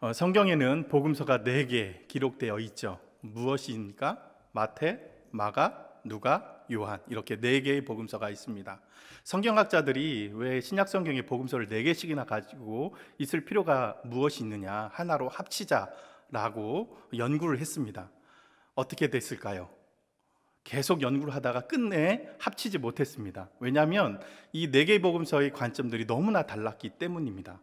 어, 성경에는 복음서가 네 개 기록되어 있죠. 무엇이니까 마태, 마가, 누가, 요한 이렇게 4개의 복음서가 있습니다. 성경학자들이 왜 신약 성경의 복음서를 4개씩이나 가지고 있을 필요가 무엇이 있느냐 하나로 합치자라고 연구를 했습니다. 어떻게 됐을까요? 계속 연구를 하다가 끝내 합치지 못했습니다. 왜냐하면 이 네 개의 복음서의 관점들이 너무나 달랐기 때문입니다.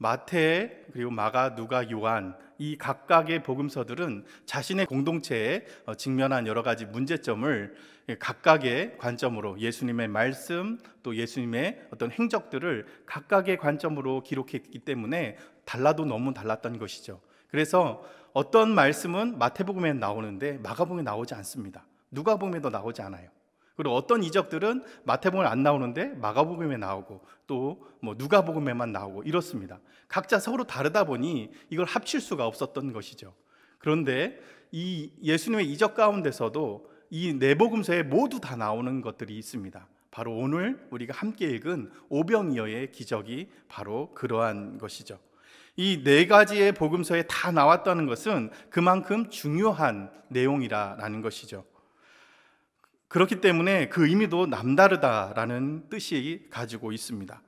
마태 그리고 마가 누가 요한 이 각각의 복음서들은 자신의 공동체에 어, 직면한 여러 가지 문제점을 각각의 관점으로 예수님의 말씀 또 예수님의 어떤 행적들을 각각의 관점으로 기록했기 때문에 달라도 너무 달랐던 것이죠. 그래서 어떤 말씀은 마태복음에 나오는데 마가복음에 나오지 않습니다. 누가복음에도 나오지 않아요. 그리고 어떤 이적들은 마태복음에 안 나오는데 마가복음에 나오고 또 뭐 누가복음에만 나오고 이렇습니다. 각자 서로 다르다 보니 이걸 합칠 수가 없었던 것이죠. 그런데 이 예수님의 이적 가운데서도 이 네 복음서에 모두 다 나오는 것들이 있습니다. 바로 오늘 우리가 함께 읽은 오병이어의 기적이 바로 그러한 것이죠. 이 네 가지의 복음서에 다 나왔다는 것은 그만큼 중요한 내용이라는 것이죠. 그렇기 때문에 그 의미도 남다르다라는 뜻이 가지고 있습니다.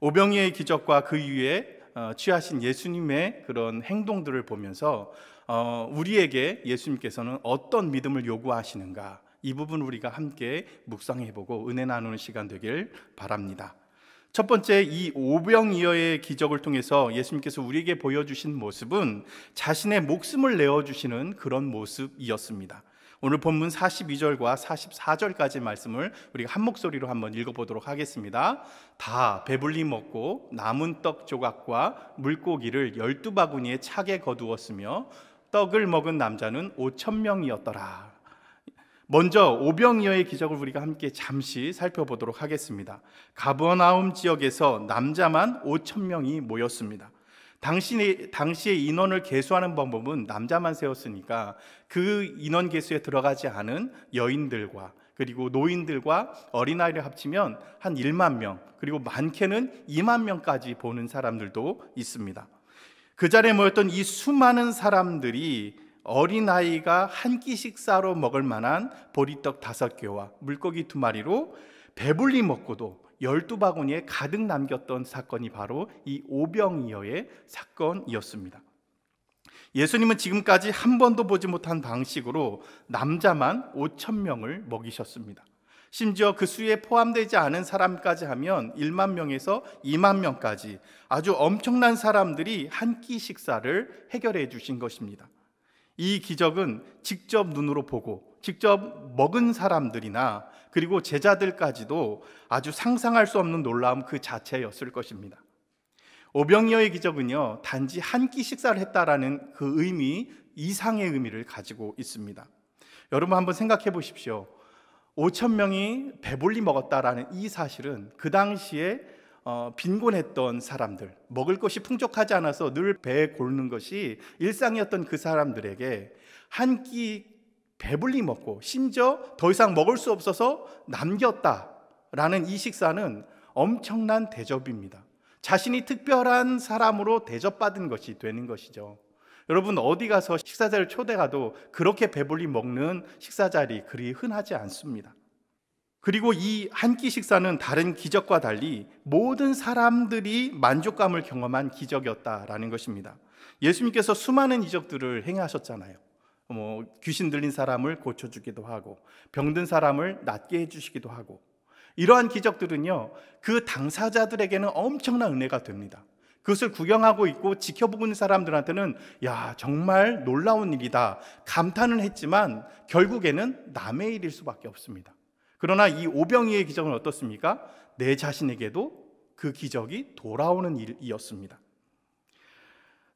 오병이의 기적과 그 이후에 어, 취하신 예수님의 그런 행동들을 보면서 어, 우리에게 예수님께서는 어떤 믿음을 요구하시는가 이 부분 우리가 함께 묵상해보고 은혜 나누는 시간 되길 바랍니다. 첫 번째 이 오병이어의 기적을 통해서 예수님께서 우리에게 보여주신 모습은 자신의 목숨을 내어 주시는 그런 모습이었습니다. 오늘 본문 42절과 44절까지 말씀을 우리가 한 목소리로 한번 읽어보도록 하겠습니다. 다 배불리 먹고 남은 떡 조각과 물고기를 열두 바구니에 차게 거두었으며 떡을 먹은 남자는 5천 명이었더라. 먼저 오병이어의 기적을 우리가 함께 잠시 살펴보도록 하겠습니다. 가버나움 지역에서 남자만 5천 명이 모였습니다. 당신의, 당시의 인원을 계수하는 방법은 남자만 세웠으니까 그 인원 계수에 들어가지 않은 여인들과 그리고 노인들과 어린아이를 합치면 한 1만 명, 그리고 많게는 2만 명까지 보는 사람들도 있습니다. 그 자리에 모였던 이 수많은 사람들이 어린아이가 한 끼 식사로 먹을 만한 보리떡 5 개와 물고기 2 마리로 배불리 먹고도 열두 바구니에 가득 남겼던 사건이 바로 이 오병이어의 사건이었습니다. 예수님은 지금까지 한 번도 보지 못한 방식으로 남자만 5천 명을 먹이셨습니다. 심지어 그 수에 포함되지 않은 사람까지 하면 1만 명에서 2만 명까지 아주 엄청난 사람들이 한 끼 식사를 해결해 주신 것입니다. 이 기적은 직접 눈으로 보고 직접 먹은 사람들이나 그리고 제자들까지도 아주 상상할 수 없는 놀라움 그 자체였을 것입니다. 오병이어의 기적은요, 단지 한 끼 식사를 했다라는 그 의미 이상의 의미를 가지고 있습니다. 여러분 한번 생각해 보십시오. 5천 명이 배불리 먹었다라는 이 사실은 그 당시에 어, 빈곤했던 사람들, 먹을 것이 풍족하지 않아서 늘 배에 골는 것이 일상이었던 그 사람들에게 한끼 배불리 먹고 심지어 더 이상 먹을 수 없어서 남겼다라는 이 식사는 엄청난 대접입니다. 자신이 특별한 사람으로 대접받은 것이 되는 것이죠. 여러분 어디 가서 식사자를 초대가도 그렇게 배불리 먹는 식사 자리 그리 흔하지 않습니다. 그리고 이 한 끼 식사는 다른 기적과 달리 모든 사람들이 만족감을 경험한 기적이었다라는 것입니다. 예수님께서 수많은 이적들을 행하셨잖아요. 뭐 귀신 들린 사람을 고쳐주기도 하고 병든 사람을 낫게 해주시기도 하고 이러한 기적들은요 그 당사자들에게는 엄청난 은혜가 됩니다. 그것을 구경하고 있고 지켜보고 있는 사람들한테는 야 정말 놀라운 일이다 감탄은 했지만 결국에는 남의 일일 수밖에 없습니다. 그러나 이 오병이의 기적은 어떻습니까? 내 자신에게도 그 기적이 돌아오는 일이었습니다.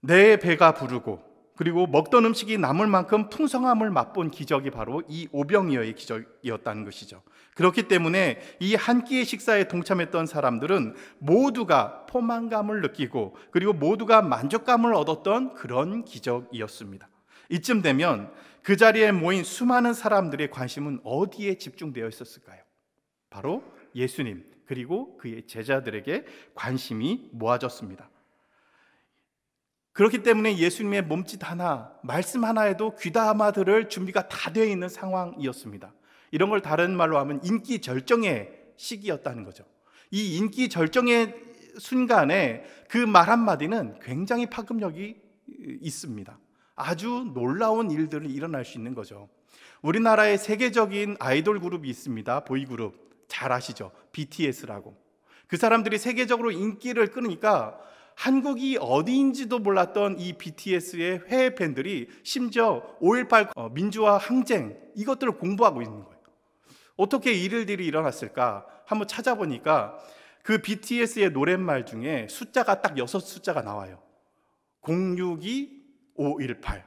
내 배가 부르고 그리고 먹던 음식이 남을 만큼 풍성함을 맛본 기적이 바로 이 오병이어의 기적이었다는 것이죠. 그렇기 때문에 이 한 끼의 식사에 동참했던 사람들은 모두가 포만감을 느끼고 그리고 모두가 만족감을 얻었던 그런 기적이었습니다. 이쯤 되면 그 자리에 모인 수많은 사람들의 관심은 어디에 집중되어 있었을까요? 바로 예수님 그리고 그의 제자들에게 관심이 모아졌습니다. 그렇기 때문에 예수님의 몸짓 하나, 말씀 하나에도 귀담아 들을 준비가 다 되어 있는 상황이었습니다. 이런 걸 다른 말로 하면 인기 절정의 시기였다는 거죠. 이 인기 절정의 순간에 그 말 한마디는 굉장히 파급력이 있습니다. 아주 놀라운 일들이 일어날 수 있는 거죠. 우리나라의 세계적인 아이돌 그룹이 있습니다. 보이그룹. 잘 아시죠? BTS라고. 그 사람들이 세계적으로 인기를 끄니까 한국이 어디인지도 몰랐던 이 BTS의 해외 팬들이 심지어 5.18 어, 민주화 항쟁 이것들을 공부하고 있는 거예요. 어떻게 이럴 일이 일어났을까? 한번 찾아보니까 그 BTS의 노랫말 중에 숫자가 딱 여섯 숫자가 나와요. 062 518.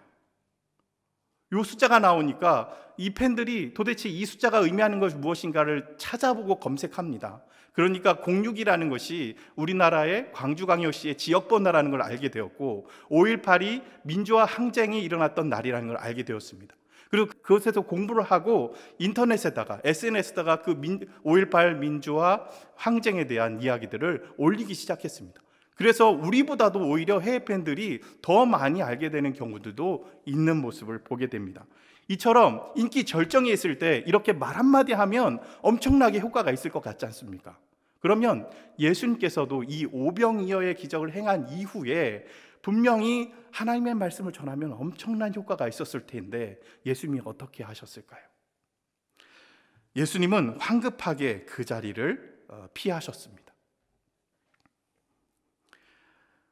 요 숫자가 나오니까 이 팬들이 도대체 이 숫자가 의미하는 것이 무엇인가를 찾아보고 검색합니다. 그러니까 06이라는 것이 우리나라의 광주광역시의 지역번호라는 걸 알게 되었고 5.18이 민주화 항쟁이 일어났던 날이라는 걸 알게 되었습니다. 그리고 그것에서 공부를 하고 인터넷에다가 SNS에다가 그 5.18 민주화 항쟁에 대한 이야기들을 올리기 시작했습니다. 그래서 우리보다도 오히려 해외 팬들이 더 많이 알게 되는 경우들도 있는 모습을 보게 됩니다. 이처럼 인기 절정에 있을 때 이렇게 말 한마디 하면 엄청나게 효과가 있을 것 같지 않습니까? 그러면 예수님께서도 이 오병이어의 기적을 행한 이후에 분명히 하나님의 말씀을 전하면 엄청난 효과가 있었을 텐데 예수님이 어떻게 하셨을까요? 예수님은 황급하게 그 자리를 어, 피하셨습니다.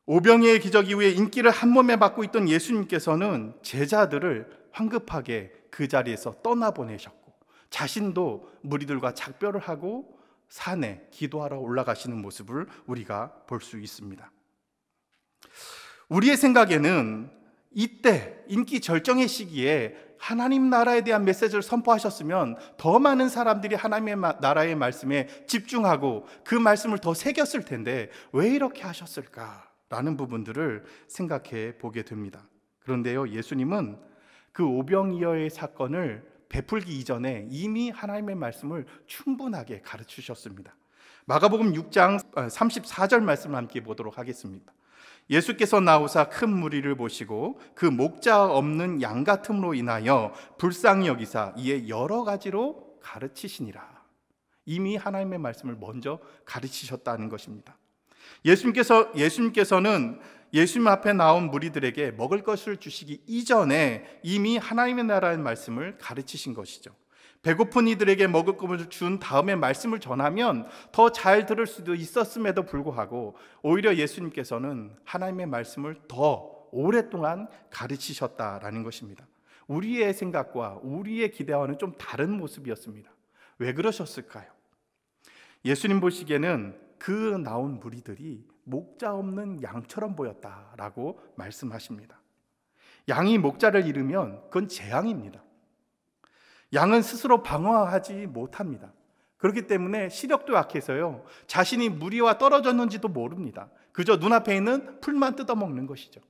오병이의 기적 이후에 인기를 한 몸에 받고 있던 예수님께서는 제자들을 황급하게 그 자리에서 떠나보내셨고 자신도 무리들과 작별을 하고 산에 기도하러 올라가시는 모습을 우리가 볼 수 있습니다. 우리의 생각에는 이때 인기 절정의 시기에 하나님 나라에 대한 메시지를 선포하셨으면 더 많은 사람들이 하나님의 나라의 말씀에 집중하고 그 말씀을 더 새겼을 텐데 왜 이렇게 하셨을까? 라는 부분들을 생각해 보게 됩니다. 그런데요, 예수님은 그 오병이어의 사건을 베풀기 이전에 이미 하나님의 말씀을 충분하게 가르치셨습니다. 마가복음 6장 34절 아, 말씀 함께 보도록 하겠습니다. 예수께서 나오사 큰 무리를 보시고 그 목자 없는 양 같음으로 인하여 불쌍히 여기사 이에 여러 가지로 가르치시니라. 이미 하나님의 말씀을 먼저 가르치셨다는 것입니다. 예수님께서 예수님께서는 예수님 앞에 나온 무리들에게 먹을 것을 주시기 이전에 이미 하나님의 나라의 말씀을 가르치신 것이죠. 배고픈 이들에게 먹을 것을 준 다음에 말씀을 전하면 더 잘 들을 수도 있었음에도 불구하고 오히려 예수님께서는 하나님의 말씀을 더 오랫동안 가르치셨다라는 것입니다. 우리의 생각과 우리의 기대와는 좀 다른 모습이었습니다. 왜 그러셨을까요? 예수님 보시기에는 그 나온 무리들이 목자 없는 양처럼 보였다라고 말씀하십니다. 양이 목자를 잃으면 그건 재앙입니다. 양은 스스로 방어하지 못합니다. 그렇기 때문에 시력도 약해서요. 자신이 무리와 떨어졌는지도 모릅니다. 그저 눈앞에 있는 풀만 뜯어먹는 것이죠.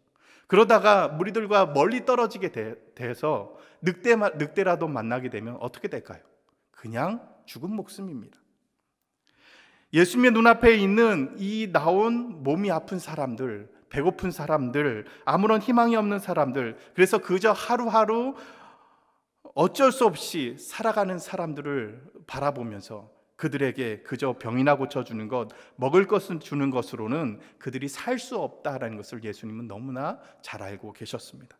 그러다가 무리들과 멀리 떨어지게 돼, 서 늑대, 늑대라도 만나게 되면 어떻게 될까요? 그냥 죽은 목숨입니다. 예수님의 눈앞에 있는 이 나온 몸이 아픈 사람들, 배고픈 사람들, 아무런 희망이 없는 사람들, 그래서 그저 하루하루 어쩔 수 없이 살아가는 사람들을 바라보면서 그들에게 그저 병이나 고쳐주는 것, 먹을 것은 주는 것으로는 그들이 살 수 없다라는 것을 예수님은 너무나 잘 알고 계셨습니다.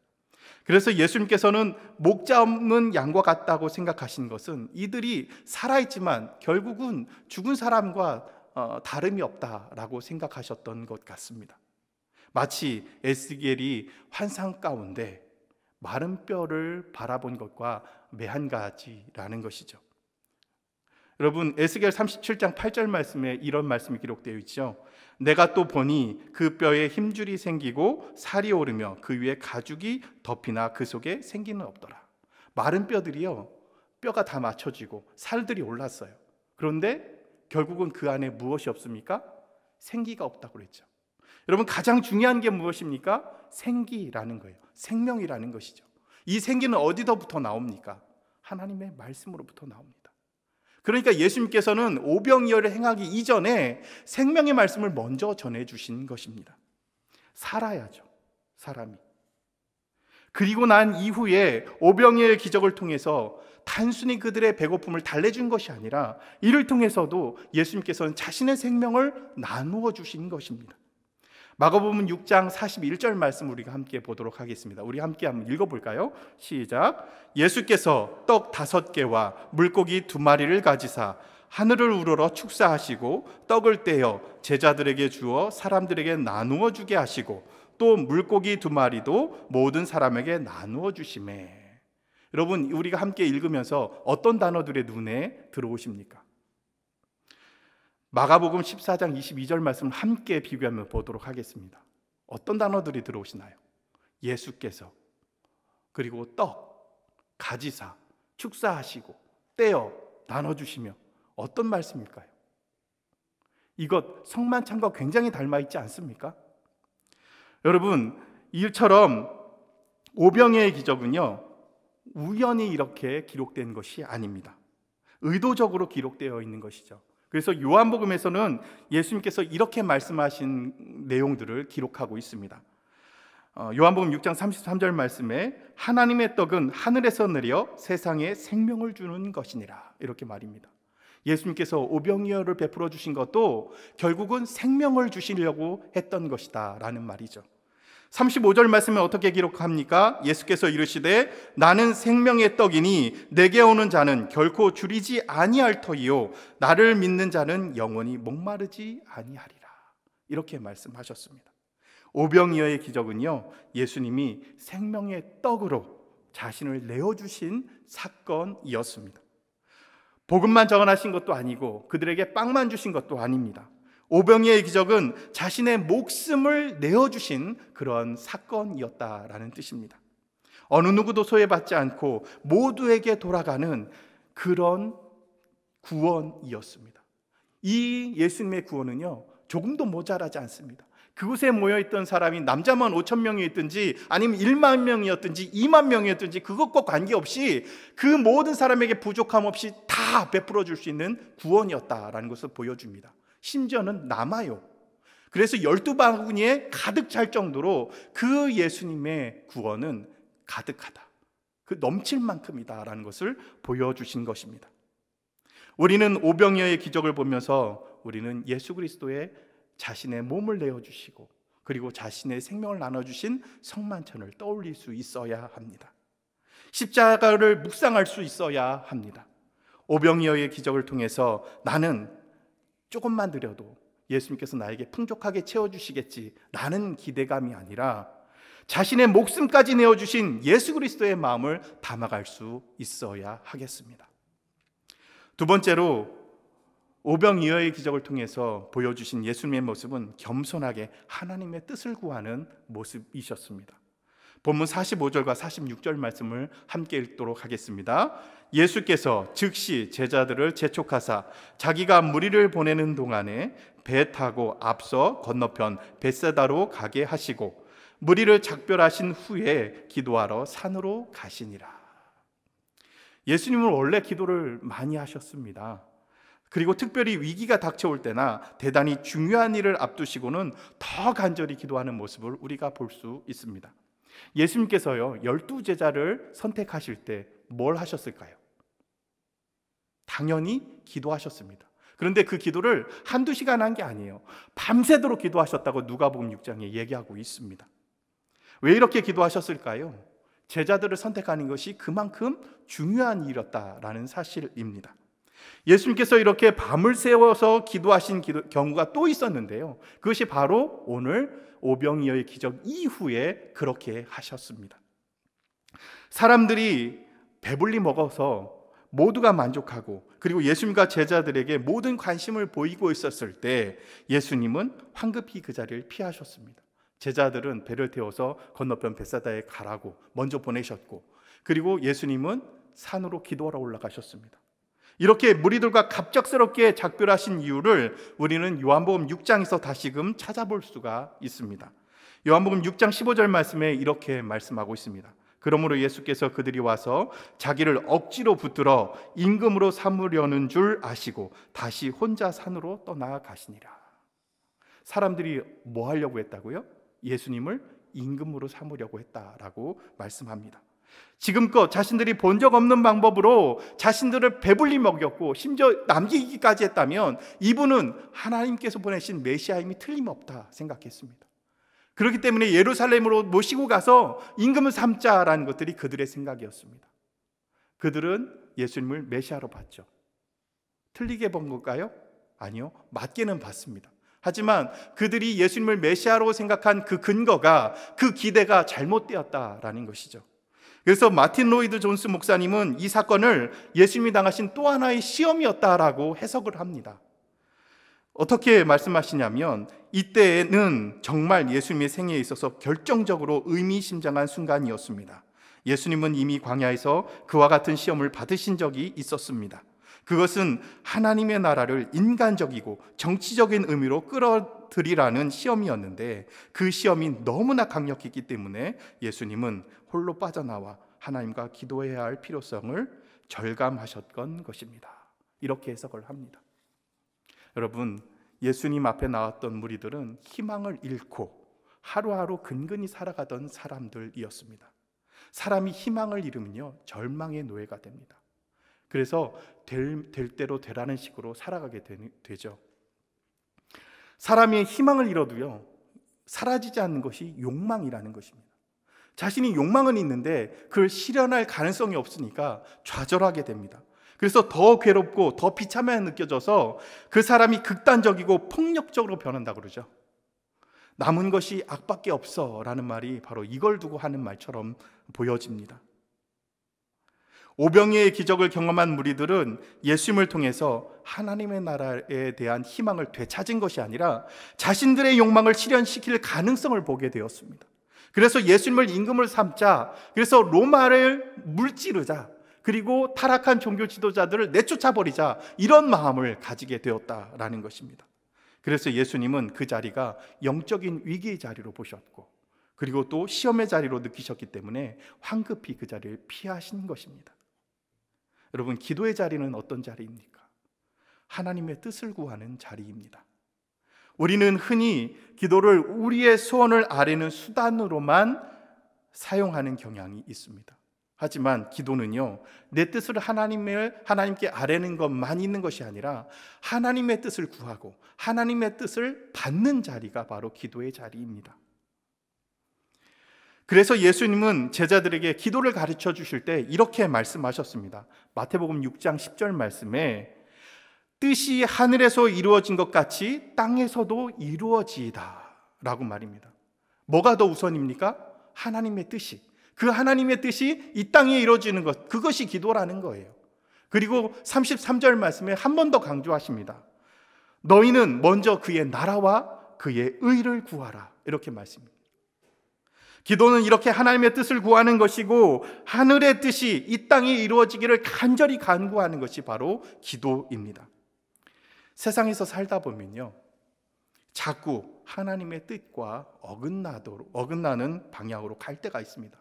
그래서 예수님께서는 목자 없는 양과 같다고 생각하신 것은 이들이 살아있지만 결국은 죽은 사람과 어, 다름이 없다라고 생각하셨던 것 같습니다. 마치 에스겔이 환상 가운데 마른 뼈를 바라본 것과 매한 가지라는 것이죠. 여러분 에스겔 37장 8절 말씀에 이런 말씀이 기록되어 있죠. 내가 또 보니 그 뼈에 힘줄이 생기고 살이 오르며 그 위에 가죽이 덮이나 그 속에 생기는 없더라. 마른 뼈들이요. 뼈가 다 맞춰지고 살들이 올랐어요. 그런데 결국은 그 안에 무엇이 없습니까? 생기가 없다고 그랬죠. 여러분 가장 중요한 게 무엇입니까? 생기라는 거예요. 생명이라는 것이죠. 이 생기는 어디서부터 나옵니까? 하나님의 말씀으로부터 나옵니다. 그러니까 예수님께서는 오병이어를 행하기 이전에 생명의 말씀을 먼저 전해 주신 것입니다. 살아야죠. 사람이. 그리고 난 이후에 오병이어의 기적을 통해서 단순히 그들의 배고픔을 달래준 것이 아니라 이를 통해서도 예수님께서는 자신의 생명을 나누어 주신 것입니다. 마가복음 6장 41절 말씀 우리가 함께 보도록 하겠습니다. 우리 함께 한번 읽어 볼까요? 시작. 예수께서 떡 다섯 개와 물고기 두 마리를 가지사 하늘을 우러러 축사하시고 떡을 떼어 제자들에게 주어 사람들에게 나누어 주게 하시고 또 물고기 두 마리도 모든 사람에게 나누어 주심에 여러분 우리가 함께 읽으면서 어떤 단어들의 눈에 들어오십니까? 마가복음 14장 22절 말씀을 함께 비교하며 보도록 하겠습니다. 어떤 단어들이 들어오시나요? 예수께서 그리고 떡, 가지사, 축사하시고 떼어 나눠주시며 어떤 말씀일까요? 이것 성만찬과 굉장히 닮아 있지 않습니까? 여러분 이처럼 오병의 기적은요 우연히 이렇게 기록된 것이 아닙니다. 의도적으로 기록되어 있는 것이죠. 그래서 요한복음에서는 예수님께서 이렇게 말씀하신 내용들을 기록하고 있습니다. 어, 요한복음 6장 33절 말씀에 하나님의 떡은 하늘에서 내려 세상에 생명을 주는 것이니라 이렇게 말입니다. 예수님께서 오병이어를 베풀어 주신 것도 결국은 생명을 주시려고 했던 것이다라는 말이죠. 35절 말씀에 어떻게 기록합니까? 예수께서 이르시되 나는 생명의 떡이니 내게 오는 자는 결코 줄이지 아니할 터이요 나를 믿는 자는 영원히 목마르지 아니하리라. 이렇게 말씀하셨습니다. 오병이어의 기적은요. 예수님이 생명의 떡으로 자신을 내어 주신 사건이었습니다. 복음만 전하신 것도 아니고 그들에게 빵만 주신 것도 아닙니다. 오병이의 기적은 자신의 목숨을 내어주신 그런 사건이었다라는 뜻입니다. 어느 누구도 소외받지 않고 모두에게 돌아가는 그런 구원이었습니다. 이 예수님의 구원은요, 조금도 모자라지 않습니다. 그곳에 모여있던 사람이 남자만 5천 명이었든지 아니면 1만 명이었든지 2만 명이었든지 그것과 관계없이 그 모든 사람에게 부족함 없이 다 베풀어 줄 수 있는 구원이었다라는 것을 보여줍니다. 심지어는 남아요. 그래서 열두 바구니에 가득 찰 정도로 그 예수님의 구원은 가득하다. 그 넘칠 만큼이다라는 것을 보여주신 것입니다. 우리는 오병여의 기적을 보면서 우리는 예수 그리스도의 자신의 몸을 내어주시고 그리고 자신의 생명을 나눠주신 성만천을 떠올릴 수 있어야 합니다. 십자가를 묵상할 수 있어야 합니다. 오병이어의 기적을 통해서 나는 조금만 드려도 예수님께서 나에게 풍족하게 채워주시겠지라는 기대감이 아니라 자신의 목숨까지 내어주신 예수 그리스도의 마음을 담아갈 수 있어야 하겠습니다. 두 번째로 오병이어의 기적을 통해서 보여주신 예수님의 모습은 겸손하게 하나님의 뜻을 구하는 모습이셨습니다. 본문 45절과 46절 말씀을 함께 읽도록 하겠습니다. 예수께서 즉시 제자들을 재촉하사 자기가 무리를 보내는 동안에 배 타고 앞서 건너편 벳세다로 가게 하시고 무리를 작별하신 후에 기도하러 산으로 가시니라. 예수님은 원래 기도를 많이 하셨습니다. 그리고 특별히 위기가 닥쳐올 때나 대단히 중요한 일을 앞두시고는 더 간절히 기도하는 모습을 우리가 볼 수 있습니다. 예수님께서요, 열두 제자를 선택하실 때 뭘 하셨을까요? 당연히 기도하셨습니다. 그런데 그 기도를 한두 시간 한 게 아니에요. 밤새도록 기도하셨다고 누가복음 6장에 얘기하고 있습니다. 왜 이렇게 기도하셨을까요? 제자들을 선택하는 것이 그만큼 중요한 일이었다라는 사실입니다. 예수님께서 이렇게 밤을 새워서 기도하신 기도, 경우가 또 있었는데요. 그것이 바로 오늘 오병이어의 기적 이후에 그렇게 하셨습니다. 사람들이 배불리 먹어서 모두가 만족하고 그리고 예수님과 제자들에게 모든 관심을 보이고 있었을 때 예수님은 황급히 그 자리를 피하셨습니다. 제자들은 배를 태워서 건너편 벳사다에 가라고 먼저 보내셨고 그리고 예수님은 산으로 기도하러 올라가셨습니다. 이렇게 무리들과 갑작스럽게 작별하신 이유를 우리는 요한복음 6장에서 다시금 찾아볼 수가 있습니다. 요한복음 6장 15절 말씀에 이렇게 말씀하고 있습니다. 그러므로 예수께서 그들이 와서 자기를 억지로 붙들어 임금으로 삼으려는 줄 아시고 다시 혼자 산으로 떠나가시니라. 사람들이 뭐 하려고 했다고요? 예수님을 임금으로 삼으려고 했다라고 말씀합니다. 지금껏 자신들이 본 적 없는 방법으로 자신들을 배불리 먹였고 심지어 남기기까지 했다면 이분은 하나님께서 보내신 메시아임이 틀림없다 생각했습니다. 그렇기 때문에 예루살렘으로 모시고 가서 임금을 삼자라는 것들이 그들의 생각이었습니다. 그들은 예수님을 메시아로 봤죠. 틀리게 본 걸까요? 아니요. 맞게는 봤습니다. 하지만 그들이 예수님을 메시아로 생각한 그 근거가 그 기대가 잘못되었다라는 것이죠. 그래서 마틴 로이드 존스 목사님은 이 사건을 예수님이 당하신 또 하나의 시험이었다라고 해석을 합니다. 어떻게 말씀하시냐면 이때는 정말 예수님의 생애에 있어서 결정적으로 의미심장한 순간이었습니다. 예수님은 이미 광야에서 그와 같은 시험을 받으신 적이 있었습니다. 그것은 하나님의 나라를 인간적이고 정치적인 의미로 끌어들이라는 시험이었는데 그 시험이 너무나 강력했기 때문에 예수님은 홀로 빠져나와 하나님과 기도해야 할 필요성을 절감하셨던 것입니다. 이렇게 해석을 합니다. 여러분, 예수님 앞에 나왔던 무리들은 희망을 잃고 하루하루 근근히 살아가던 사람들이었습니다. 사람이 희망을 잃으면요, 절망의 노예가 됩니다. 그래서 될, 될 대로 되라는 식으로 살아가게 되, 죠 사람이 희망을 잃어도요, 사라지지 않는 것이 욕망이라는 것입니다. 자신이 욕망은 있는데 그걸 실현할 가능성이 없으니까 좌절하게 됩니다. 그래서 더 괴롭고 더 비참하게 느껴져서 그 사람이 극단적이고 폭력적으로 변한다 그러죠. 남은 것이 악밖에 없어라는 말이 바로 이걸 두고 하는 말처럼 보여집니다. 오병이의 기적을 경험한 무리들은 예수님을 통해서 하나님의 나라에 대한 희망을 되찾은 것이 아니라 자신들의 욕망을 실현시킬 가능성을 보게 되었습니다. 그래서 예수님을 임금을 삼자, 그래서 로마를 물찌르자, 그리고 타락한 종교 지도자들을 내쫓아버리자, 이런 마음을 가지게 되었다라는 것입니다. 그래서 예수님은 그 자리가 영적인 위기의 자리로 보셨고, 그리고 또 시험의 자리로 느끼셨기 때문에 황급히 그 자리를 피하신 것입니다. 여러분, 기도의 자리는 어떤 자리입니까? 하나님의 뜻을 구하는 자리입니다. 우리는 흔히 기도를 우리의 소원을 아뢰는 수단으로만 사용하는 경향이 있습니다. 하지만 기도는요, 내 뜻을 하나님을, 하나님께 아뢰는 것만 있는 것이 아니라 하나님의 뜻을 구하고 하나님의 뜻을 받는 자리가 바로 기도의 자리입니다. 그래서 예수님은 제자들에게 기도를 가르쳐 주실 때 이렇게 말씀하셨습니다. 마태복음 6장 10절 말씀에 뜻이 하늘에서 이루어진 것 같이 땅에서도 이루어지이다. 라고 말입니다. 뭐가 더 우선입니까? 하나님의 뜻이. 그 하나님의 뜻이 이 땅에 이루어지는 것. 그것이 기도라는 거예요. 그리고 33절 말씀에 한 번 더 강조하십니다. 너희는 먼저 그의 나라와 그의 의를 구하라. 이렇게 말씀입니다. 기도는 이렇게 하나님의 뜻을 구하는 것이고 하늘의 뜻이 이 땅에 이루어지기를 간절히 간구하는 것이 바로 기도입니다. 세상에서 살다 보면요. 자꾸 하나님의 뜻과 어긋나도록 어긋나는 방향으로 갈 때가 있습니다.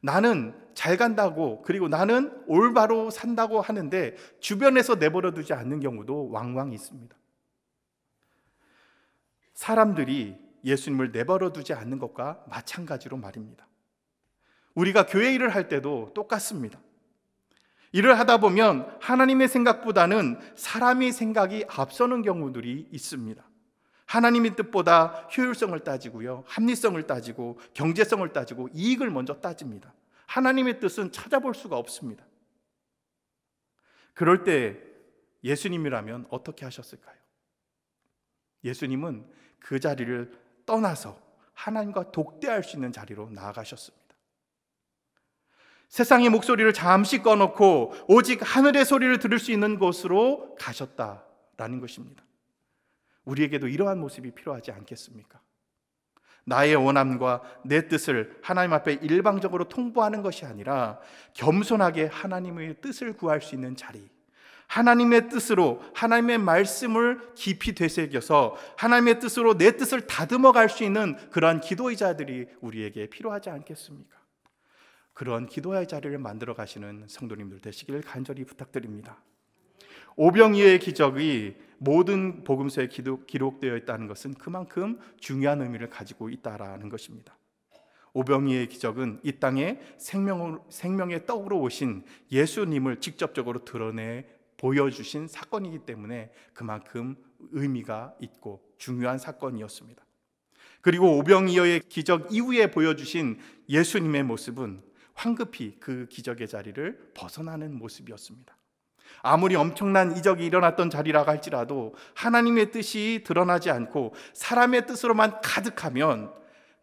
나는 잘 간다고 그리고 나는 올바로 산다고 하는데 주변에서 내버려 두지 않는 경우도 왕왕 있습니다. 사람들이 예수님을 내버려 두지 않는 것과 마찬가지로 말입니다. 우리가 교회 일을 할 때도 똑같습니다. 일을 하다 보면 하나님의 생각보다는 사람의 생각이 앞서는 경우들이 있습니다. 하나님의 뜻보다 효율성을 따지고요, 합리성을 따지고, 경제성을 따지고, 이익을 먼저 따집니다. 하나님의 뜻은 찾아볼 수가 없습니다. 그럴 때 예수님이라면 어떻게 하셨을까요? 예수님은 그 자리를 떠나서 하나님과 독대할 수 있는 자리로 나아가셨습니다. 세상의 목소리를 잠시 꺼놓고 오직 하늘의 소리를 들을 수 있는 곳으로 가셨다라는 것입니다. 우리에게도 이러한 모습이 필요하지 않겠습니까? 나의 원함과 내 뜻을 하나님 앞에 일방적으로 통보하는 것이 아니라 겸손하게 하나님의 뜻을 구할 수 있는 자리, 하나님의 뜻으로 하나님의 말씀을 깊이 되새겨서 하나님의 뜻으로 내 뜻을 다듬어 갈 수 있는 그러한 기도의 자들이 우리에게 필요하지 않겠습니까? 그런 기도의 자리를 만들어 가시는 성도님들 되시길 간절히 부탁드립니다. 오병이의 기적이 모든 복음서에 기록되어 있다는 것은 그만큼 중요한 의미를 가지고 있다라는 것입니다. 오병이의 기적은 이 땅에 생명, 생명의 떡으로 오신 예수님을 직접적으로 드러내 보여주신 사건이기 때문에 그만큼 의미가 있고 중요한 사건이었습니다. 그리고 오병이어의 기적 이후에 보여주신 예수님의 모습은 황급히 그 기적의 자리를 벗어나는 모습이었습니다. 아무리 엄청난 이적이 일어났던 자리라 할지라도 하나님의 뜻이 드러나지 않고 사람의 뜻으로만 가득하면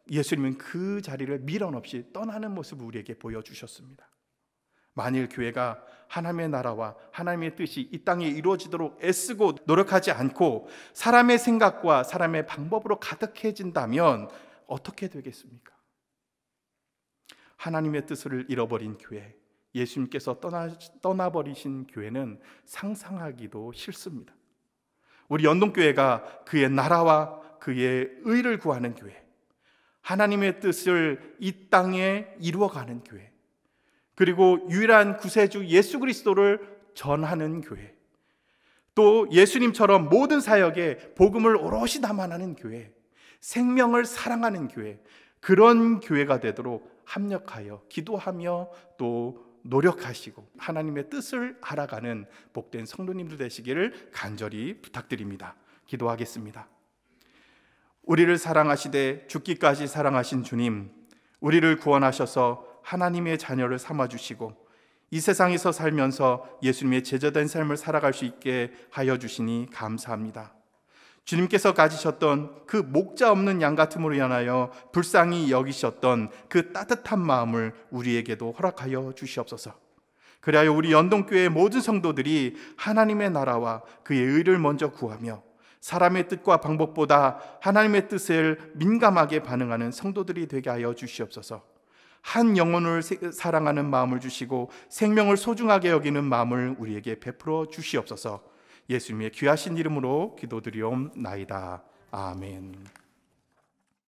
예수님은 그 자리를 미련 없이 떠나는 모습을 우리에게 보여주셨습니다. 만일 교회가 하나님의 나라와 하나님의 뜻이 이 땅에 이루어지도록 애쓰고 노력하지 않고 사람의 생각과 사람의 방법으로 가득해진다면 어떻게 되겠습니까? 하나님의 뜻을 잃어버린 교회, 예수님께서 떠나, 떠나버리신 교회는 상상하기도 싫습니다. 우리 연동교회가 그의 나라와 그의 의를 구하는 교회, 하나님의 뜻을 이 땅에 이루어가는 교회, 그리고 유일한 구세주 예수 그리스도를 전하는 교회. 또 예수님처럼 모든 사역에 복음을 오롯이 담아나는 교회. 생명을 사랑하는 교회. 그런 교회가 되도록 합력하여 기도하며 또 노력하시고 하나님의 뜻을 알아가는 복된 성도님들 되시기를 간절히 부탁드립니다. 기도하겠습니다. 우리를 사랑하시되 죽기까지 사랑하신 주님, 우리를 구원하셔서 하나님의 자녀를 삼아 주시고 이 세상에서 살면서 예수님의 제자된 삶을 살아갈 수 있게 하여 주시니 감사합니다. 주님께서 가지셨던 그 목자 없는 양 같음으로 인하여 불쌍히 여기셨던 그 따뜻한 마음을 우리에게도 허락하여 주시옵소서. 그리하여 우리 연동교회 모든 성도들이 하나님의 나라와 그의 의를 먼저 구하며 사람의 뜻과 방법보다 하나님의 뜻을 민감하게 반응하는 성도들이 되게 하여 주시옵소서. 한 영혼을 사랑하는 마음을 주시고 생명을 소중하게 여기는 마음을 우리에게 베풀어 주시옵소서. 예수님의 귀하신 이름으로 기도드리옵나이다. 아멘.